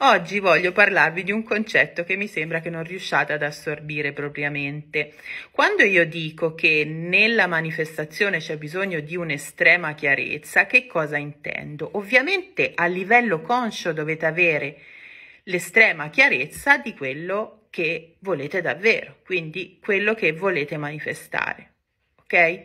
Oggi voglio parlarvi di un concetto che mi sembra che non riusciate ad assorbire propriamente. Quando io dico che nella manifestazione c'è bisogno di un'estrema chiarezza, che cosa intendo? Ovviamente a livello conscio dovete avere l'estrema chiarezza di quello che volete davvero, quindi quello che volete manifestare. Ok?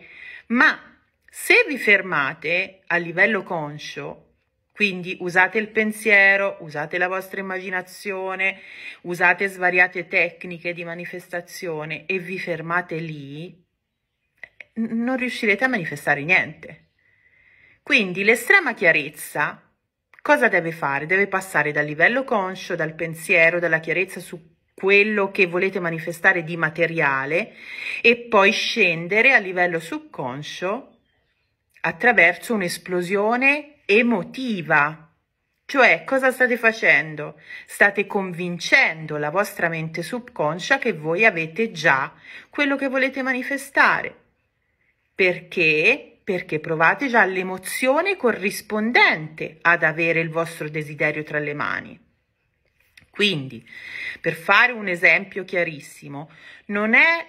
Ma se vi fermate a livello conscio quindi usate il pensiero, usate la vostra immaginazione, usate svariate tecniche di manifestazione e vi fermate lì, non riuscirete a manifestare niente. Quindi l'estrema chiarezza cosa deve fare? Deve passare dal livello conscio, dal pensiero, dalla chiarezza su quello che volete manifestare di materiale e poi scendere a livello subconscio attraverso un'esplosione emotiva. Cioè, cosa state facendo? State convincendo la vostra mente subconscia che voi avete già quello che volete manifestare. Perché? Perché provate già l'emozione corrispondente ad avere il vostro desiderio tra le mani. Quindi, per fare un esempio chiarissimo, non è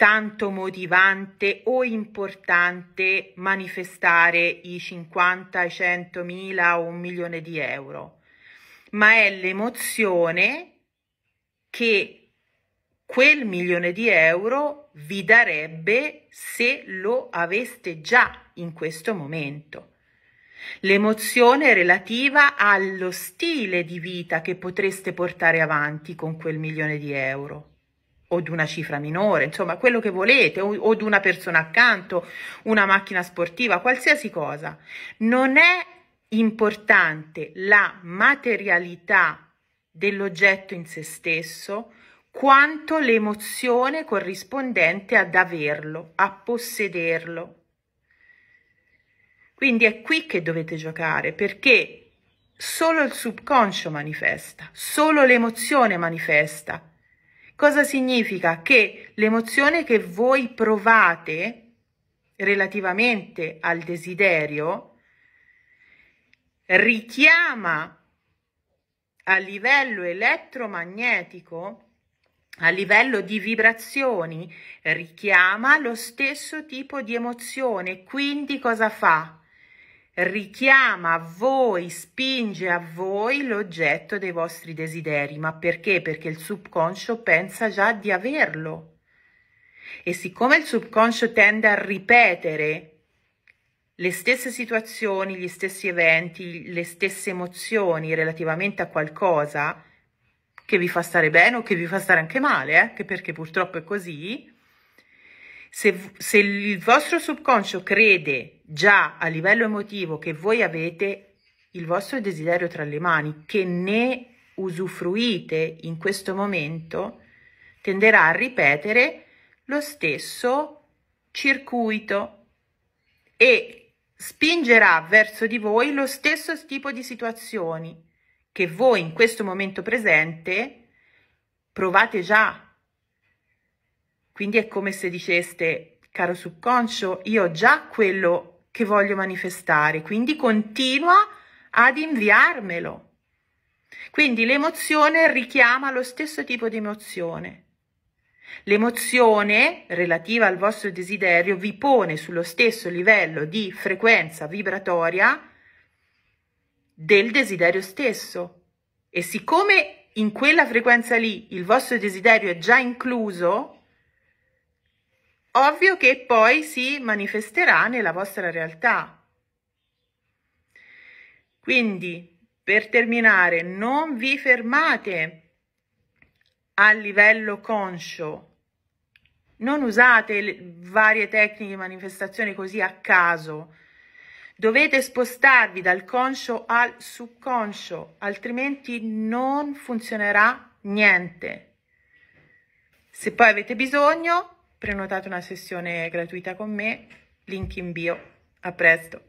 tanto motivante o importante manifestare i 50, i 100 mila o un milione di euro, ma è l'emozione che quel milione di euro vi darebbe se lo aveste già in questo momento. L'emozione relativa allo stile di vita che potreste portare avanti con quel milione di euro o di una cifra minore, insomma, quello che volete, o, o di una persona accanto, una macchina sportiva, qualsiasi cosa. Non è importante la materialità dell'oggetto in se stesso quanto l'emozione corrispondente ad averlo, a possederlo. Quindi è qui che dovete giocare perché solo il subconscio manifesta, solo l'emozione manifesta, Cosa significa? Che l'emozione che voi provate relativamente al desiderio richiama a livello elettromagnetico, a livello di vibrazioni, richiama lo stesso tipo di emozione. Quindi cosa fa? richiama a voi, spinge a voi l'oggetto dei vostri desideri. Ma perché? Perché il subconscio pensa già di averlo. E siccome il subconscio tende a ripetere le stesse situazioni, gli stessi eventi, le stesse emozioni relativamente a qualcosa che vi fa stare bene o che vi fa stare anche male, eh? perché purtroppo è così, se, se il vostro subconscio crede già a livello emotivo che voi avete il vostro desiderio tra le mani, che ne usufruite in questo momento, tenderà a ripetere lo stesso circuito e spingerà verso di voi lo stesso tipo di situazioni che voi in questo momento presente provate già quindi è come se diceste, caro subconscio, io ho già quello che voglio manifestare, quindi continua ad inviarmelo. Quindi l'emozione richiama lo stesso tipo di emozione. L'emozione relativa al vostro desiderio vi pone sullo stesso livello di frequenza vibratoria del desiderio stesso. E siccome in quella frequenza lì il vostro desiderio è già incluso, ovvio che poi si manifesterà nella vostra realtà. Quindi, per terminare, non vi fermate a livello conscio, non usate varie tecniche di manifestazione così a caso. Dovete spostarvi dal conscio al subconscio, altrimenti non funzionerà niente. Se poi avete bisogno, prenotate una sessione gratuita con me, link in bio. A presto!